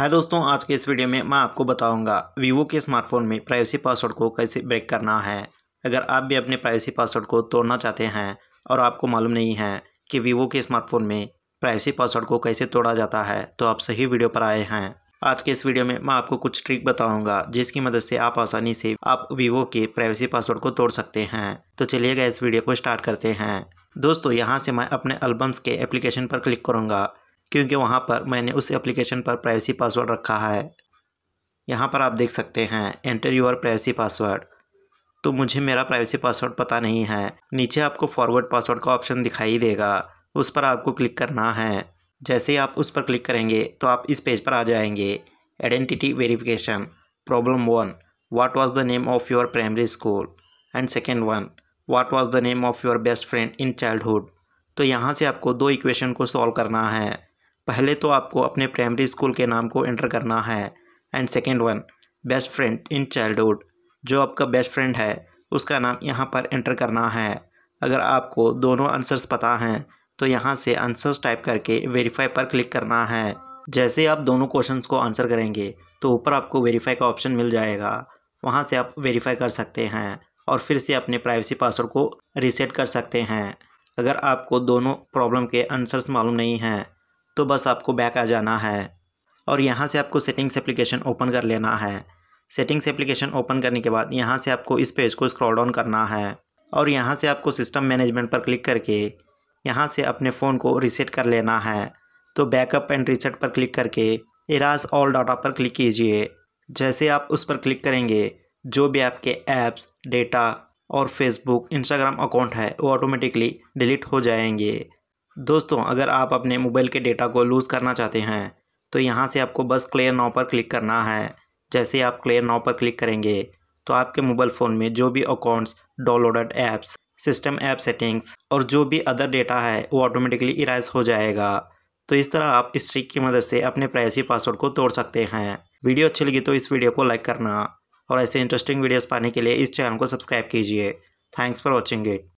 हाय दोस्तों आज के इस वीडियो में मैं आपको बताऊंगा वीवो के स्मार्टफोन में प्राइवेसी पासवर्ड को कैसे ब्रेक करना है अगर आप भी अपने प्राइवेसी पासवर्ड को तोड़ना चाहते हैं और आपको मालूम नहीं है कि वीवो के स्मार्टफोन में प्राइवेसी पासवर्ड को कैसे तोड़ा जाता है तो आप सही वीडियो पर आए हैं आज के इस वीडियो में मैं आपको कुछ ट्रिक बताऊंगा जिसकी मदद से आप आसानी से आप वीवो के प्राइवेसी पासवर्ड को तोड़ सकते हैं तो चलिएगा इस वीडियो को स्टार्ट करते हैं दोस्तों यहाँ से मैं अपने एल्बम्स के एप्लीकेशन पर क्लिक करूँगा क्योंकि वहाँ पर मैंने उस एप्लीकेशन पर प्राइवेसी पासवर्ड रखा है यहाँ पर आप देख सकते हैं एंटर यूर प्राइवेसी पासवर्ड तो मुझे मेरा प्राइवेसी पासवर्ड पता नहीं है नीचे आपको फॉरवर्ड पासवर्ड का ऑप्शन दिखाई देगा उस पर आपको क्लिक करना है जैसे ही आप उस पर क्लिक करेंगे तो आप इस पेज पर आ जाएंगे identity verification problem one what was the name of your primary school and second one what was the name of your best friend in childhood तो यहाँ से आपको दो इक्वेशन को सॉल्व करना है पहले तो आपको अपने प्राइमरी स्कूल के नाम को एंटर करना है and second one best friend in childhood जो आपका बेस्ट फ्रेंड है उसका नाम यहाँ पर एंटर करना है अगर आपको दोनों आंसर्स पता हैं तो यहाँ से आंसर्स टाइप करके वेरीफाई पर क्लिक करना है जैसे आप दोनों क्वेश्चंस को आंसर करेंगे तो ऊपर आपको वेरीफाई का ऑप्शन मिल जाएगा वहाँ से आप वेरीफाई कर सकते हैं और फिर से अपने प्राइवेसी पासवर्ड को रीसेट कर सकते हैं अगर आपको दोनों प्रॉब्लम के आंसर्स मालूम नहीं हैं तो बस आपको बैक आ जाना है और यहाँ से आपको सेटिंग्स एप्लीकेशन ओपन कर लेना है सेटिंग्स एप्लीकेशन ओपन करने के बाद यहाँ से आपको इस पेज को स्क्रॉल डाउन करना है और यहाँ से आपको सिस्टम मैनेजमेंट पर क्लिक करके यहाँ से अपने फ़ोन को रीसेट कर लेना है तो बैकअप एंड रीसेट पर क्लिक करके इराज ऑल डाटा पर क्लिक कीजिए जैसे आप उस पर क्लिक करेंगे जो भी आपके ऐप्स डेटा और फेसबुक इंस्टाग्राम अकाउंट है वो ऑटोमेटिकली डिलीट हो जाएंगे दोस्तों अगर आप अपने मोबाइल के डेटा को लूज़ करना चाहते हैं तो यहाँ से आपको बस क्लियर नाव पर क्लिक करना है जैसे आप क्लियर नाव पर क्लिक करेंगे तो आपके मोबाइल फ़ोन में जो भी accounts downloaded apps system app settings और जो भी अदर डेटा है वो ऑटोमेटिकली इराइज हो जाएगा तो इस तरह आप इस ट्रिक की मदद से अपने प्राइवेसी पासवर्ड को तोड़ सकते हैं वीडियो अच्छी लगी तो इस वीडियो को लाइक करना और ऐसे इंटरेस्टिंग वीडियोज़ पाने के लिए इस चैनल को सब्सक्राइब कीजिए थैंक्स फॉर वॉचिंग इट